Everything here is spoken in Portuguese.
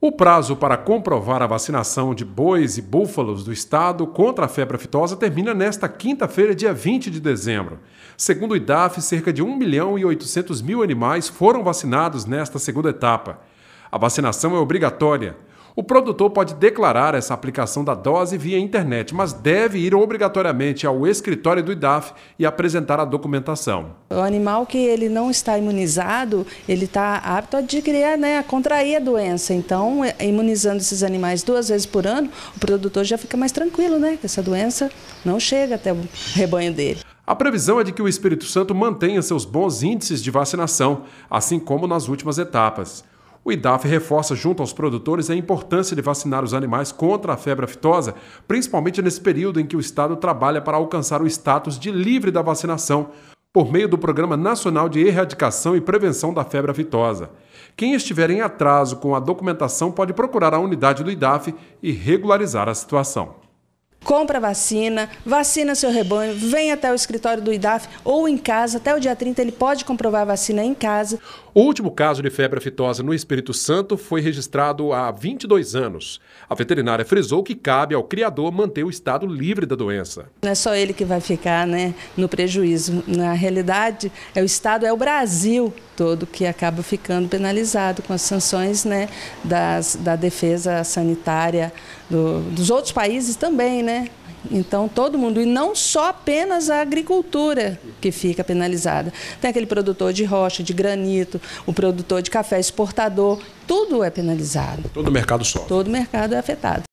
O prazo para comprovar a vacinação de bois e búfalos do estado contra a febre aftosa termina nesta quinta-feira, dia 20 de dezembro. Segundo o IDAF, cerca de 1 milhão e 800 mil animais foram vacinados nesta segunda etapa. A vacinação é obrigatória. O produtor pode declarar essa aplicação da dose via internet, mas deve ir obrigatoriamente ao escritório do IDAF e apresentar a documentação. O animal que ele não está imunizado, ele está apto a adquirir, né, a contrair a doença. Então, é, imunizando esses animais duas vezes por ano, o produtor já fica mais tranquilo, né? Que essa doença não chega até o rebanho dele. A previsão é de que o Espírito Santo mantenha seus bons índices de vacinação, assim como nas últimas etapas. O IDAF reforça junto aos produtores a importância de vacinar os animais contra a febre aftosa, principalmente nesse período em que o Estado trabalha para alcançar o status de livre da vacinação, por meio do Programa Nacional de Erradicação e Prevenção da Febre Aftosa. Quem estiver em atraso com a documentação pode procurar a unidade do IDAF e regularizar a situação compra vacina, vacina seu rebanho, vem até o escritório do IDAF ou em casa, até o dia 30 ele pode comprovar a vacina em casa. O último caso de febre aftosa no Espírito Santo foi registrado há 22 anos. A veterinária frisou que cabe ao criador manter o estado livre da doença. Não é só ele que vai ficar né, no prejuízo. Na realidade, é o estado, é o Brasil todo que acaba ficando penalizado com as sanções né, das, da defesa sanitária do, dos outros países também, né? né? Então, todo mundo, e não só apenas a agricultura que fica penalizada. Tem aquele produtor de rocha, de granito, o produtor de café exportador, tudo é penalizado. Todo mercado sofre. Todo mercado é afetado.